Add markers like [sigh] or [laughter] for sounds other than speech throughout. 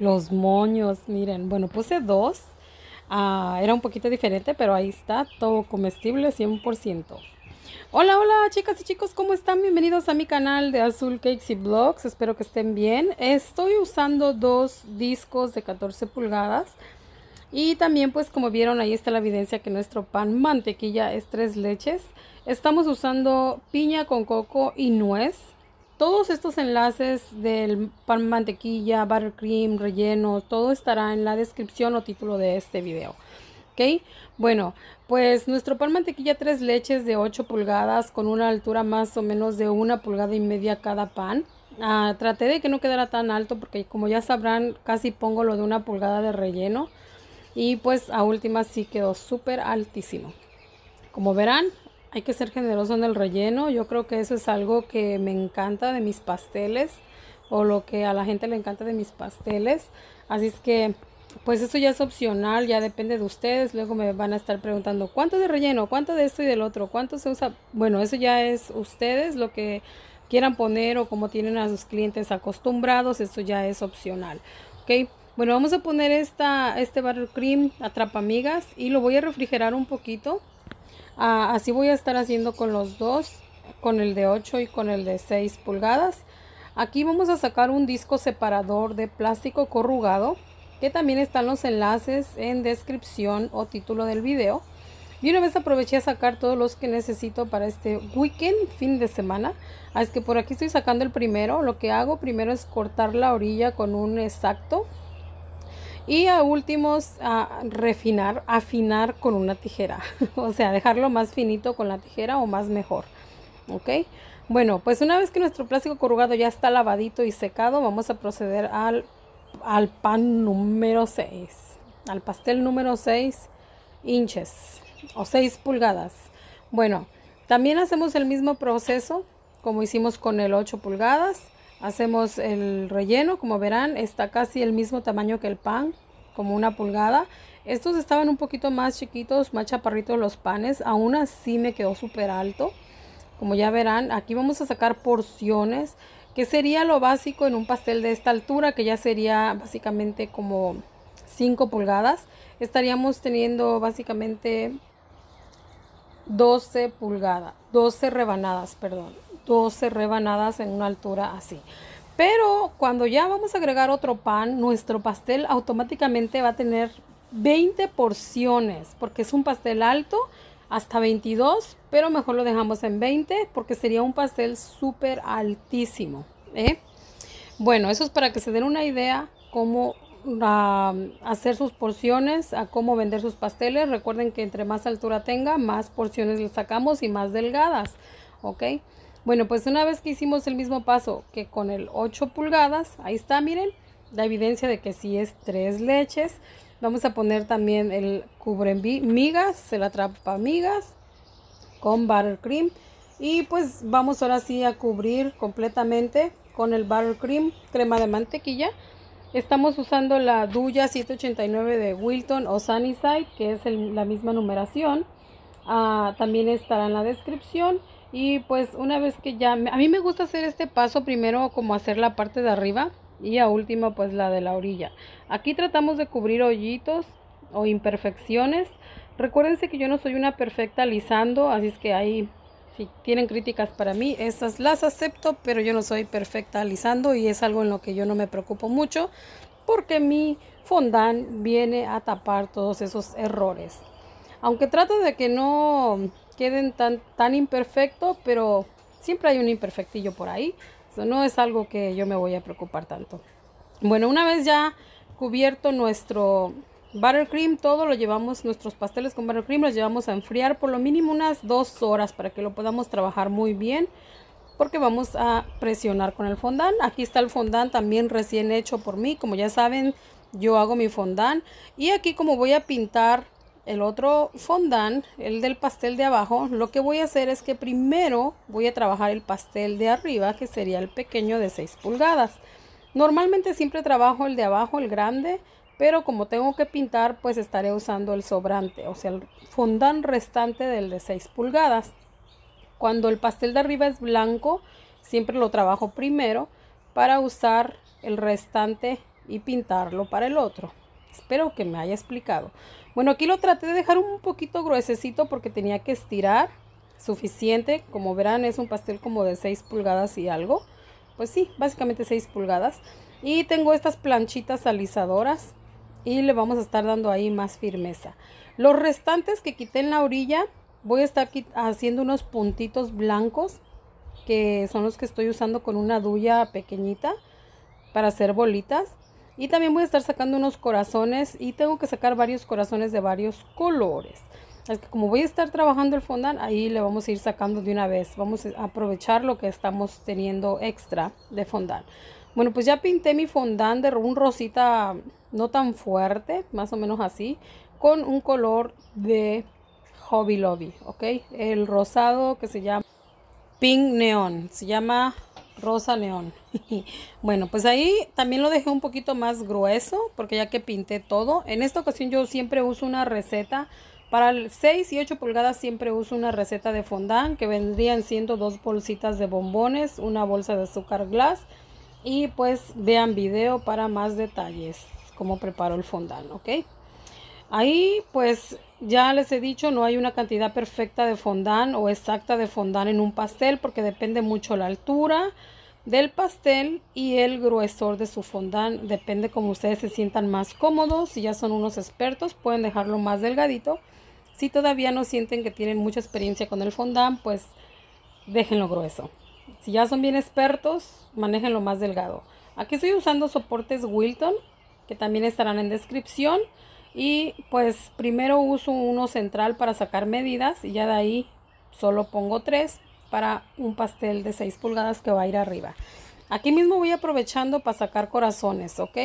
los moños, miren, bueno, puse dos. Ah, era un poquito diferente, pero ahí está, todo comestible 100%. Hola, hola chicas y chicos, ¿cómo están? Bienvenidos a mi canal de Azul Cakes y Vlogs, espero que estén bien. Estoy usando dos discos de 14 pulgadas y también pues como vieron ahí está la evidencia que nuestro pan mantequilla es tres leches. Estamos usando piña con coco y nuez todos estos enlaces del pan mantequilla, buttercream, relleno, todo estará en la descripción o título de este video. ¿Ok? Bueno, pues nuestro pan mantequilla tres leches de 8 pulgadas con una altura más o menos de una pulgada y media cada pan. Ah, traté de que no quedara tan alto porque como ya sabrán casi pongo lo de una pulgada de relleno y pues a última sí quedó súper altísimo. Como verán, hay que ser generoso en el relleno. Yo creo que eso es algo que me encanta de mis pasteles o lo que a la gente le encanta de mis pasteles. Así es que, pues eso ya es opcional, ya depende de ustedes. Luego me van a estar preguntando cuánto de relleno, cuánto de esto y del otro, cuánto se usa. Bueno, eso ya es ustedes lo que quieran poner o como tienen a sus clientes acostumbrados. Esto ya es opcional. ¿Ok? Bueno, vamos a poner esta, este buttercream Cream Atrapamigas y lo voy a refrigerar un poquito Ah, así voy a estar haciendo con los dos, con el de 8 y con el de 6 pulgadas. Aquí vamos a sacar un disco separador de plástico corrugado, que también están los enlaces en descripción o título del video. Y una vez aproveché a sacar todos los que necesito para este weekend, fin de semana. Ah, es que por aquí estoy sacando el primero. Lo que hago primero es cortar la orilla con un exacto y a últimos, a refinar, afinar con una tijera. [laughs] o sea, dejarlo más finito con la tijera o más mejor. ¿Ok? Bueno, pues una vez que nuestro plástico corrugado ya está lavadito y secado, vamos a proceder al, al pan número 6. Al pastel número 6 inches o 6 pulgadas. Bueno, también hacemos el mismo proceso como hicimos con el 8 pulgadas. Hacemos el relleno, como verán, está casi el mismo tamaño que el pan, como una pulgada. Estos estaban un poquito más chiquitos, más chaparritos los panes, aún así me quedó súper alto. Como ya verán, aquí vamos a sacar porciones, que sería lo básico en un pastel de esta altura, que ya sería básicamente como 5 pulgadas. Estaríamos teniendo básicamente 12 pulgadas, 12 rebanadas, perdón. 12 rebanadas en una altura así. Pero cuando ya vamos a agregar otro pan, nuestro pastel automáticamente va a tener 20 porciones, porque es un pastel alto, hasta 22, pero mejor lo dejamos en 20 porque sería un pastel súper altísimo. ¿eh? Bueno, eso es para que se den una idea cómo hacer sus porciones, a cómo vender sus pasteles. Recuerden que entre más altura tenga, más porciones le sacamos y más delgadas, ¿ok? Bueno, pues una vez que hicimos el mismo paso que con el 8 pulgadas, ahí está, miren, la evidencia de que sí es tres leches. Vamos a poner también el cubre migas, se la atrapa migas con buttercream. Y pues vamos ahora sí a cubrir completamente con el buttercream, crema de mantequilla. Estamos usando la Duya 789 de Wilton o Sunnyside, que es la misma numeración. Ah, también estará en la descripción. Y pues una vez que ya, a mí me gusta hacer este paso primero como hacer la parte de arriba y a última pues la de la orilla. Aquí tratamos de cubrir hoyitos o imperfecciones. Recuérdense que yo no soy una perfecta alisando, así es que ahí si tienen críticas para mí, esas las acepto, pero yo no soy perfecta alisando y es algo en lo que yo no me preocupo mucho porque mi fondant viene a tapar todos esos errores. Aunque trato de que no queden tan, tan imperfecto pero siempre hay un imperfectillo por ahí. Eso no es algo que yo me voy a preocupar tanto. Bueno, una vez ya cubierto nuestro buttercream, todo lo llevamos, nuestros pasteles con buttercream los llevamos a enfriar por lo mínimo unas dos horas para que lo podamos trabajar muy bien porque vamos a presionar con el fondant. Aquí está el fondant también recién hecho por mí, como ya saben, yo hago mi fondant y aquí como voy a pintar el otro fondant, el del pastel de abajo, lo que voy a hacer es que primero voy a trabajar el pastel de arriba, que sería el pequeño de 6 pulgadas. Normalmente siempre trabajo el de abajo, el grande, pero como tengo que pintar, pues estaré usando el sobrante, o sea, el fondant restante del de 6 pulgadas. Cuando el pastel de arriba es blanco, siempre lo trabajo primero para usar el restante y pintarlo para el otro. Espero que me haya explicado. Bueno, aquí lo traté de dejar un poquito gruesecito porque tenía que estirar suficiente. Como verán, es un pastel como de 6 pulgadas y algo. Pues sí, básicamente 6 pulgadas. Y tengo estas planchitas alisadoras y le vamos a estar dando ahí más firmeza. Los restantes que quité en la orilla, voy a estar haciendo unos puntitos blancos que son los que estoy usando con una duya pequeñita para hacer bolitas. Y también voy a estar sacando unos corazones y tengo que sacar varios corazones de varios colores. Así que como voy a estar trabajando el fondant, ahí le vamos a ir sacando de una vez. Vamos a aprovechar lo que estamos teniendo extra de fondant. Bueno, pues ya pinté mi fondant de un rosita no tan fuerte, más o menos así, con un color de Hobby Lobby, ¿ok? El rosado que se llama Pink Neon, se llama rosa neón. [laughs] bueno, pues ahí también lo dejé un poquito más grueso porque ya que pinté todo. En esta ocasión yo siempre uso una receta. Para el 6 y 8 pulgadas siempre uso una receta de fondant que vendrían siendo dos bolsitas de bombones, una bolsa de azúcar glass y pues vean video para más detalles cómo preparo el fondant, ¿ok? Ahí pues ya les he dicho, no hay una cantidad perfecta de fondant o exacta de fondant en un pastel porque depende mucho la altura del pastel y el gruesor de su fondant. Depende como ustedes se sientan más cómodos. Si ya son unos expertos, pueden dejarlo más delgadito. Si todavía no sienten que tienen mucha experiencia con el fondant, pues déjenlo grueso. Si ya son bien expertos, manéjenlo más delgado. Aquí estoy usando soportes Wilton, que también estarán en descripción y pues primero uso uno central para sacar medidas y ya de ahí solo pongo tres para un pastel de 6 pulgadas que va a ir arriba. Aquí mismo voy aprovechando para sacar corazones, ¿ok?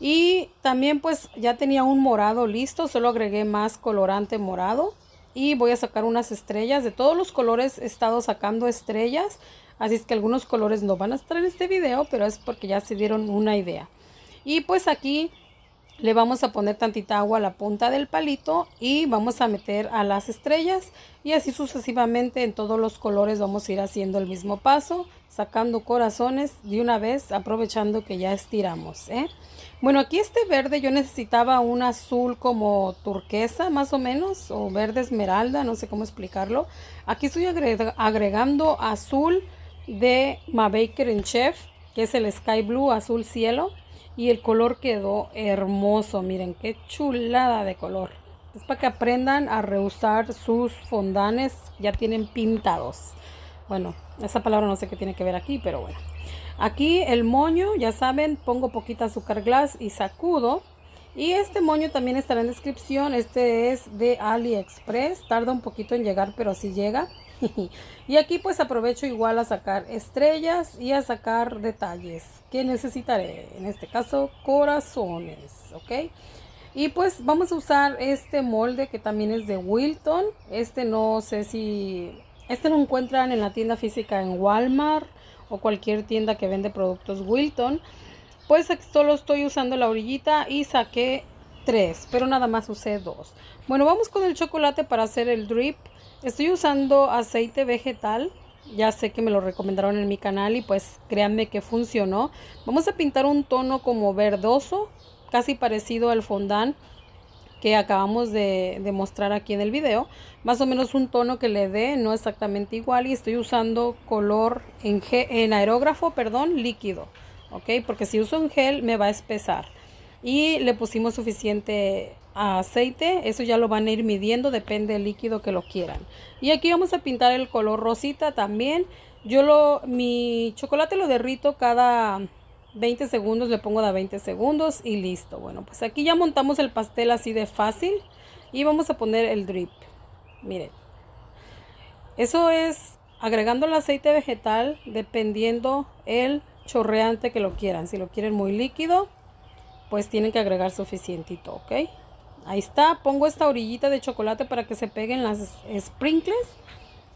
Y también pues ya tenía un morado listo, solo agregué más colorante morado. Y voy a sacar unas estrellas, de todos los colores he estado sacando estrellas. Así es que algunos colores no van a estar en este video, pero es porque ya se dieron una idea. Y pues aquí le vamos a poner tantita agua a la punta del palito y vamos a meter a las estrellas y así sucesivamente en todos los colores vamos a ir haciendo el mismo paso, sacando corazones de una vez aprovechando que ya estiramos. ¿eh? Bueno, aquí este verde yo necesitaba un azul como turquesa más o menos o verde esmeralda, no sé cómo explicarlo. Aquí estoy agregando azul de Mabaker Baker Chef, que es el Sky Blue, azul cielo y el color quedó hermoso. Miren qué chulada de color. Es para que aprendan a reusar sus fondanes. Ya tienen pintados. Bueno, esa palabra no sé qué tiene que ver aquí, pero bueno. Aquí el moño, ya saben, pongo poquita azúcar glass y sacudo. Y este moño también estará en descripción. Este es de AliExpress. Tarda un poquito en llegar, pero sí llega. [laughs] y aquí pues aprovecho igual a sacar estrellas y a sacar detalles que necesitaré. En este caso corazones, ¿ok? Y pues vamos a usar este molde que también es de Wilton. Este no sé si... Este lo encuentran en la tienda física en Walmart o cualquier tienda que vende productos Wilton. Pues solo estoy usando la orillita y saqué tres, pero nada más usé dos. Bueno, vamos con el chocolate para hacer el drip. Estoy usando aceite vegetal. Ya sé que me lo recomendaron en mi canal y pues créanme que funcionó. Vamos a pintar un tono como verdoso, casi parecido al fondant que acabamos de, mostrar aquí en el video. Más o menos un tono que le dé, no exactamente igual. Y estoy usando color en, en aerógrafo, perdón, líquido. ¿Ok? Porque si uso en gel me va a espesar. Y le pusimos suficiente aceite, eso ya lo van a ir midiendo, depende del líquido que lo quieran. Y aquí vamos a pintar el color rosita también. Yo lo, mi chocolate lo derrito cada 20 segundos, le pongo de 20 segundos y listo. Bueno, pues aquí ya montamos el pastel así de fácil y vamos a poner el drip. Miren, eso es agregando el aceite vegetal dependiendo el chorreante que lo quieran. Si lo quieren muy líquido, pues tienen que agregar suficientito, ¿ok? Ahí está, pongo esta orillita de chocolate para que se peguen las sprinkles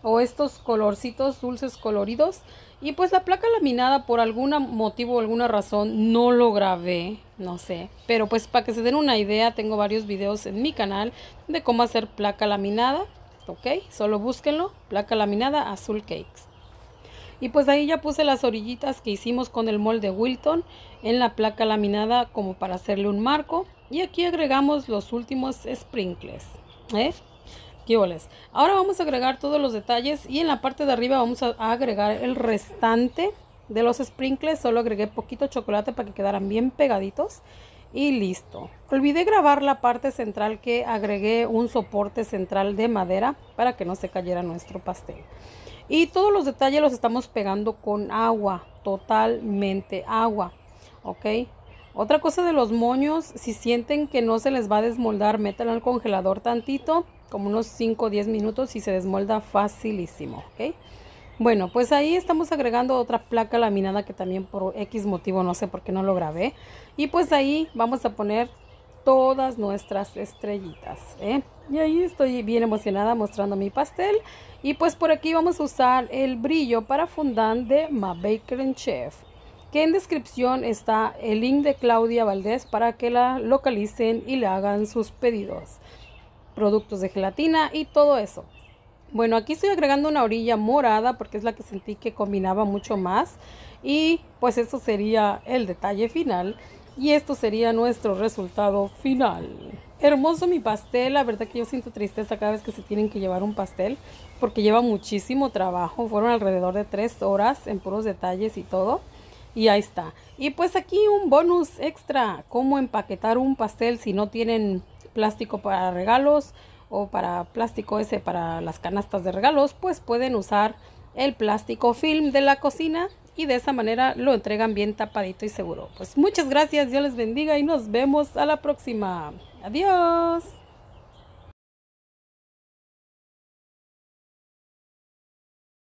o estos colorcitos dulces coloridos. Y pues la placa laminada por algún motivo o alguna razón no lo grabé, no sé. Pero pues para que se den una idea, tengo varios videos en mi canal de cómo hacer placa laminada. Ok, solo búsquenlo, placa laminada azul cakes. Y pues ahí ya puse las orillitas que hicimos con el molde Wilton en la placa laminada como para hacerle un marco. Y aquí agregamos los últimos sprinkles. ¿eh? Ahora vamos a agregar todos los detalles y en la parte de arriba vamos a agregar el restante de los sprinkles. Solo agregué poquito chocolate para que quedaran bien pegaditos y listo. Olvidé grabar la parte central que agregué un soporte central de madera para que no se cayera nuestro pastel. Y todos los detalles los estamos pegando con agua, totalmente agua, ¿ok? Otra cosa de los moños, si sienten que no se les va a desmoldar, métanlo al congelador tantito, como unos 5 o 10 minutos y se desmolda facilísimo, ¿ok? Bueno, pues ahí estamos agregando otra placa laminada que también por X motivo, no sé por qué no lo grabé. Y pues ahí vamos a poner todas nuestras estrellitas, ¿eh? Y ahí estoy bien emocionada mostrando mi pastel. Y pues por aquí vamos a usar el brillo para fondant de My Baker Chef que en descripción está el link de Claudia Valdés para que la localicen y le hagan sus pedidos, productos de gelatina y todo eso. Bueno, aquí estoy agregando una orilla morada porque es la que sentí que combinaba mucho más y pues eso sería el detalle final y esto sería nuestro resultado final. Hermoso mi pastel, la verdad que yo siento tristeza cada vez que se tienen que llevar un pastel porque lleva muchísimo trabajo, fueron alrededor de tres horas en puros detalles y todo. Y ahí está. Y pues aquí un bonus extra, cómo empaquetar un pastel si no tienen plástico para regalos o para plástico ese para las canastas de regalos, pues pueden usar el plástico film de la cocina y de esa manera lo entregan bien tapadito y seguro. Pues muchas gracias, Dios les bendiga y nos vemos a la próxima. Adiós.